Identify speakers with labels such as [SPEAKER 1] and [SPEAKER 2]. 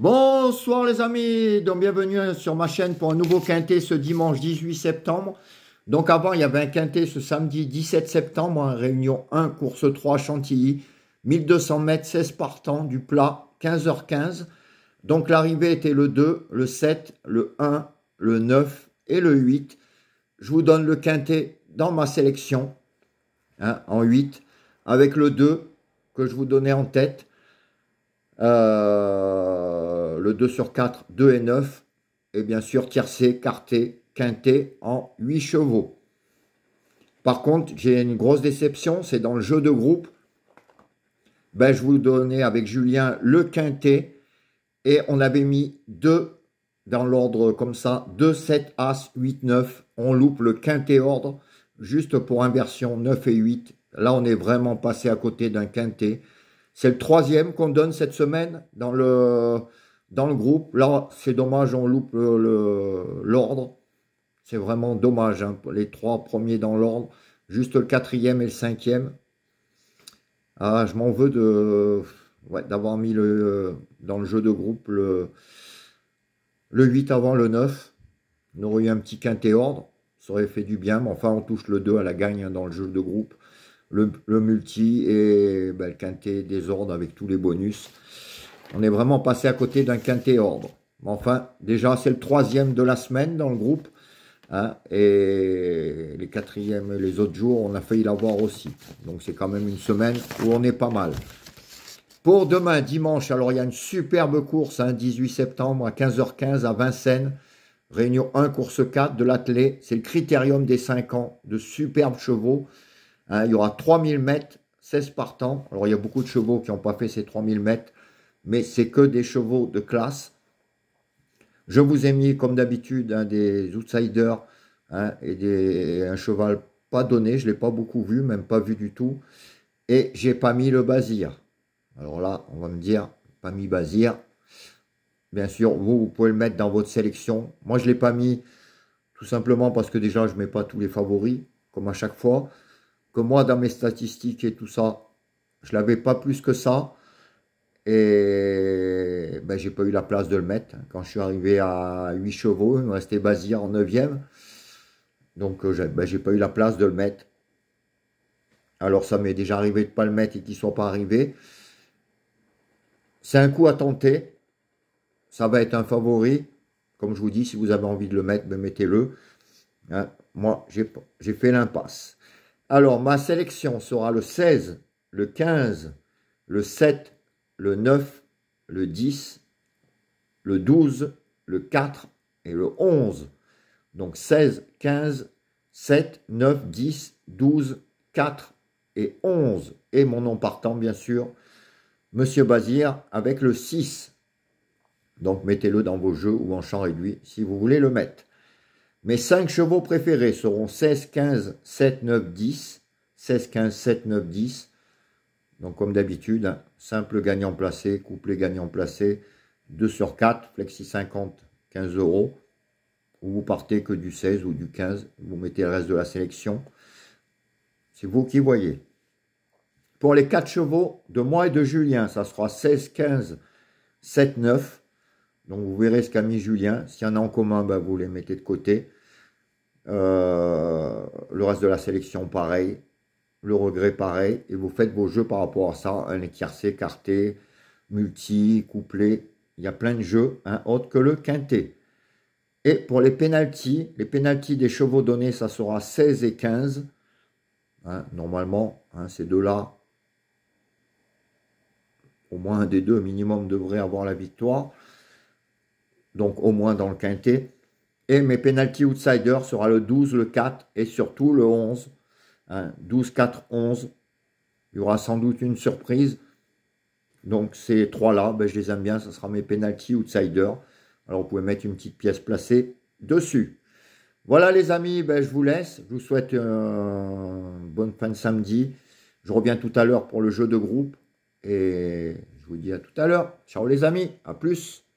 [SPEAKER 1] Bonsoir les amis, donc bienvenue sur ma chaîne pour un nouveau quintet ce dimanche 18 septembre. Donc avant, il y avait un quintet ce samedi 17 septembre, hein, réunion 1, course 3 Chantilly, 1200 mètres, 16 partants du plat, 15h15. Donc l'arrivée était le 2, le 7, le 1, le 9 et le 8. Je vous donne le quintet dans ma sélection, hein, en 8, avec le 2 que je vous donnais en tête. Euh euh, le 2 sur 4, 2 et 9, et bien sûr tiercé, quarté, quintet en 8 chevaux. Par contre, j'ai une grosse déception, c'est dans le jeu de groupe. Ben, je vous donnais avec Julien le quintet et on avait mis 2 dans l'ordre comme ça, 2, 7, As, 8, 9. On loupe le quintet ordre juste pour inversion 9 et 8. Là, on est vraiment passé à côté d'un quintet. C'est le troisième qu'on donne cette semaine dans le, dans le groupe. Là, c'est dommage, on loupe l'ordre. C'est vraiment dommage, hein, les trois premiers dans l'ordre, juste le quatrième et le cinquième. Ah, je m'en veux de d'avoir mis le, dans le jeu de groupe le, le 8 avant le 9. On aurait eu un petit quintet ordre, ça aurait fait du bien, mais enfin on touche le 2 à la gagne hein, dans le jeu de groupe. Le, multi et ben, le quintet des ordres avec tous les bonus. On est vraiment passé à côté d'un quintet ordre. Mais enfin, déjà, c'est le troisième de la semaine dans le groupe. Hein, et les quatrièmes et les autres jours, on a failli l'avoir aussi. Donc c'est quand même une semaine où on est pas mal. Pour demain, dimanche, alors il y a une superbe course, 18 hein, septembre à 15h15 à Vincennes. Réunion 1, course 4 de l'athlé. C'est le critérium des 5 ans. De superbes chevaux. Hein. il y aura 3000 mètres, 16 partants. Alors il y a beaucoup de chevaux qui n'ont pas fait ces 3000 mètres mais c'est que des chevaux de classe. Je vous ai mis, comme d'habitude, hein, des outsiders hein, et des, un cheval pas donné. Je ne l'ai pas beaucoup vu, même pas vu du tout. Et j'ai pas mis le Bazir. Alors là, on va me dire, pas mis Bazir. Bien sûr, vous, vous pouvez le mettre dans votre sélection. Moi, je ne l'ai pas mis tout simplement parce que déjà, je ne mets pas tous les favoris, comme à chaque fois. Que moi, dans mes statistiques et tout ça, je l'avais pas plus que ça. Et ben, j'ai pas eu la place de le mettre. Quand je suis arrivé à 8 chevaux, il me restait Bazir en 9e. Donc euh, j'ai ben, pas eu la place de le mettre. Alors ça m'est déjà arrivé de ne pas le mettre et qu'il ne soit pas arrivé. C'est un coup à tenter. Ça va être un favori. Comme je vous dis, si vous avez envie de le mettre, ben, mettez-le. Hein, moi, j'ai fait l'impasse. Alors, ma sélection sera le 16, le 15, le 7, le 9, le 10, le 12, le 4 et le 11. Donc 16, 15, 7, 9, 10, 12, 4 et 11. Et mon nom partant, bien sûr, Monsieur Bazir avec le 6. Donc mettez-le dans vos jeux ou en champ réduit si vous voulez le mettre. Mes 5 chevaux préférés seront 16, 15, 7, 9, 10. 16, 15, 7, 9, 10. Donc comme d'habitude, simple gagnant placé, couplet gagnant placé, 2 sur 4, flexi 50, 15 euros. Ou vous partez que du 16 ou du 15, vous mettez le reste de la sélection. C'est vous qui voyez. Pour les 4 chevaux de moi et de Julien, ça sera 16, 15, 7, 9. Donc vous verrez ce qu'a mis Julien. S'il y en a en commun, ben, vous les mettez de côté. Euh, le reste de la sélection, pareil le regret pareil, et vous faites vos jeux par rapport à ça, un écarté, carté multi, couplé, il y a plein de jeux, hein, autres que le quintet. Et pour les pénalties, les pénalties des chevaux donnés, ça sera 16 et 15. Hein, normalement, hein, ces deux-là, au moins un des deux minimum devrait avoir la victoire. Donc au moins dans le quintet. Et mes penalty outsider sera le 12, le 4 et surtout le 11. 12, 4, 11. Il y aura sans doute une surprise. Donc ces trois-là, ben, je les aime bien. Ce sera mes penalty outsider, Alors vous pouvez mettre une petite pièce placée dessus. Voilà les amis, ben, je vous laisse. Je vous souhaite une euh, bonne fin de samedi. Je reviens tout à l'heure pour le jeu de groupe. Et je vous dis à tout à l'heure. Ciao les amis, à plus.